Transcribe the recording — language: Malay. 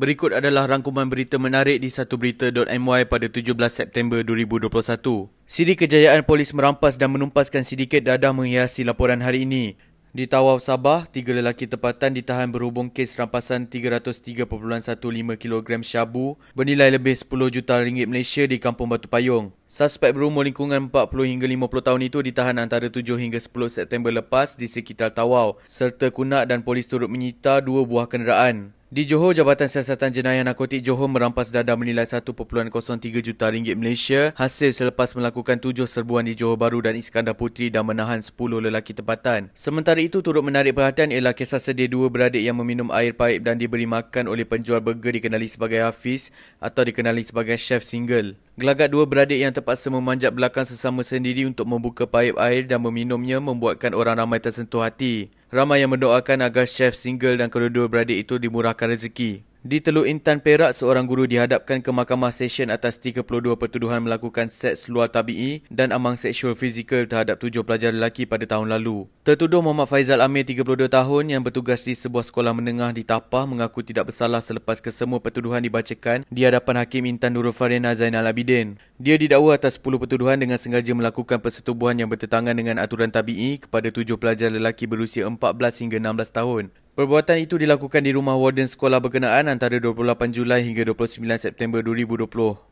Berikut adalah rangkuman berita menarik di satu berita.my pada 17 September 2021. Siri kejayaan polis merampas dan menumpaskan sindiket dadah menghiasi laporan hari ini. Di Tawau Sabah, tiga lelaki tempatan ditahan berhubung kes rampasan 303.15 kg syabu bernilai lebih 10 juta ringgit Malaysia di Kampung Batu Payung. Suspek berumur lingkungan 40 hingga 50 tahun itu ditahan antara 7 hingga 10 September lepas di sekitar Tawau serta kunak dan polis turut menyita dua buah kenderaan. Di Johor, Jabatan Siasatan Jenayah Narkotik Johor merampas dadah menilai 1.03 juta ringgit Malaysia hasil selepas melakukan tujuh serbuan di Johor Baru dan Iskandar Putri dan menahan 10 lelaki tempatan. Sementara itu, turut menarik perhatian ialah kisah sedih dua beradik yang meminum air paip dan diberi makan oleh penjual burger dikenali sebagai Hafiz atau dikenali sebagai Chef Single. Gelagat dua beradik yang terpaksa memanjat belakang sesama sendiri untuk membuka paip air dan meminumnya membuatkan orang ramai tersentuh hati. Ramai yang mendoakan agar chef single dan kedua-dua beradik itu dimurahkan rezeki. Di Teluk Intan Perak, seorang guru dihadapkan ke Mahkamah Session atas 32 pertuduhan melakukan seks luar tabi'i dan amang seksual fizikal terhadap tujuh pelajar lelaki pada tahun lalu. Tertuduh Muhammad Faizal Amir, 32 tahun, yang bertugas di sebuah sekolah menengah di Tapah mengaku tidak bersalah selepas kesemua pertuduhan dibacakan di hadapan Hakim Intan Nurul Farina Zainal Abidin. Dia didakwa atas 10 pertuduhan dengan sengaja melakukan persetubuhan yang bertentangan dengan aturan tabi'i kepada tujuh pelajar lelaki berusia 14 hingga 16 tahun. Perbuatan itu dilakukan di rumah warden sekolah berkenaan antara 28 Julai hingga 29 September 2020.